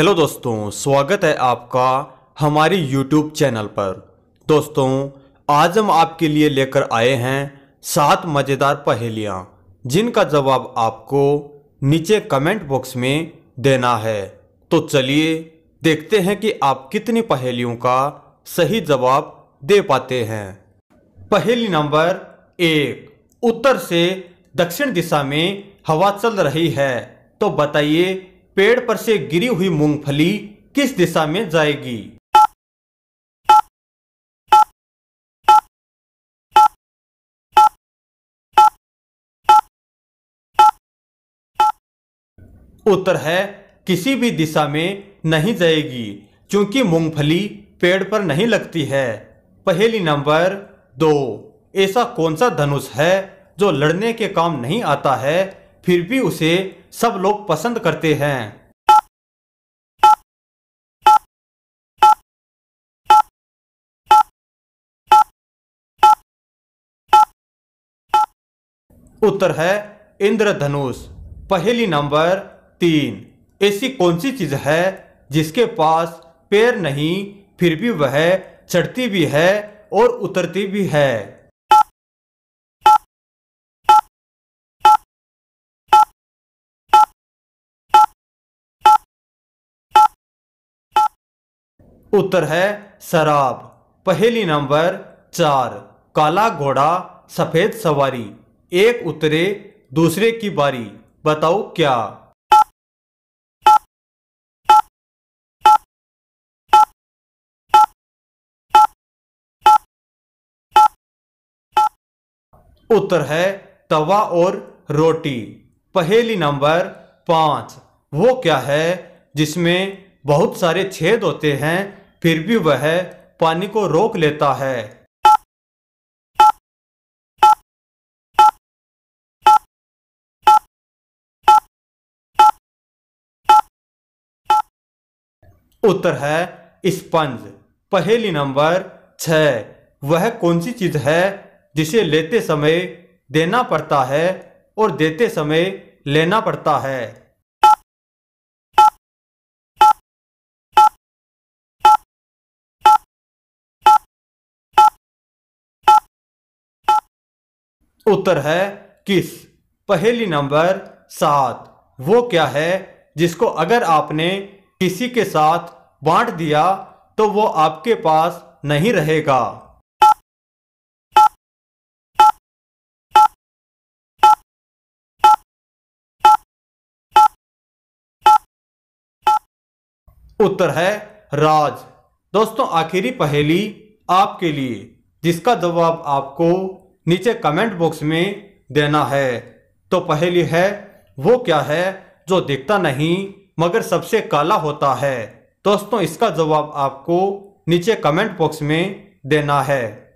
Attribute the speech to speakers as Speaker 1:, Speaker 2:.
Speaker 1: hello दोस्तों स्वागत है आपका हमारे यूट्यूब चैनल पर दोस्तों आज हम आपके लिए लेकर आए हैं सात मज़ेदार पहेलियाँ जिनका जवाब आपको नीचे कमेंट बॉक्स में देना है तो चलिए देखते हैं कि आप कितनी पहेलियों का सही जवाब दे पाते हैं पहेली नंबर एक उत्तर से दक्षिण दिशा में हवा चल रही है तो बताइए पेड़ पर से गिरी हुई
Speaker 2: मूंगफली किस दिशा में जाएगी उत्तर है किसी भी दिशा
Speaker 1: में नहीं जाएगी क्योंकि मूंगफली पेड़ पर नहीं लगती है पहली नंबर दो ऐसा कौन सा धनुष है जो लड़ने के काम
Speaker 2: नहीं आता है फिर भी उसे सब लोग पसंद करते हैं उत्तर
Speaker 1: है इंद्रधनुष पहली नंबर तीन ऐसी कौन सी चीज है जिसके पास पैर नहीं फिर भी वह चढ़ती भी है
Speaker 2: और उतरती भी है उत्तर है शराब पहली
Speaker 1: नंबर चार काला घोड़ा सफेद सवारी एक उतरे
Speaker 2: दूसरे की बारी बताओ क्या उत्तर है तवा और
Speaker 1: रोटी पहेली नंबर पांच वो क्या है जिसमें बहुत सारे छेद होते हैं फिर भी वह पानी को रोक लेता
Speaker 2: है उत्तर है स्पंज पहली नंबर छ
Speaker 1: वह कौन सी चीज है जिसे लेते समय देना पड़ता है
Speaker 2: और देते समय लेना पड़ता है उत्तर है किस
Speaker 1: पहली नंबर सात वो क्या है जिसको अगर आपने किसी के साथ बांट दिया तो वो आपके पास नहीं रहेगा
Speaker 2: उत्तर है राज दोस्तों आखिरी पहेली आपके
Speaker 1: लिए जिसका जवाब आपको नीचे कमेंट बॉक्स में देना है तो पहली है वो क्या है जो दिखता नहीं मगर सबसे काला
Speaker 2: होता है दोस्तों इसका जवाब आपको नीचे कमेंट बॉक्स में देना है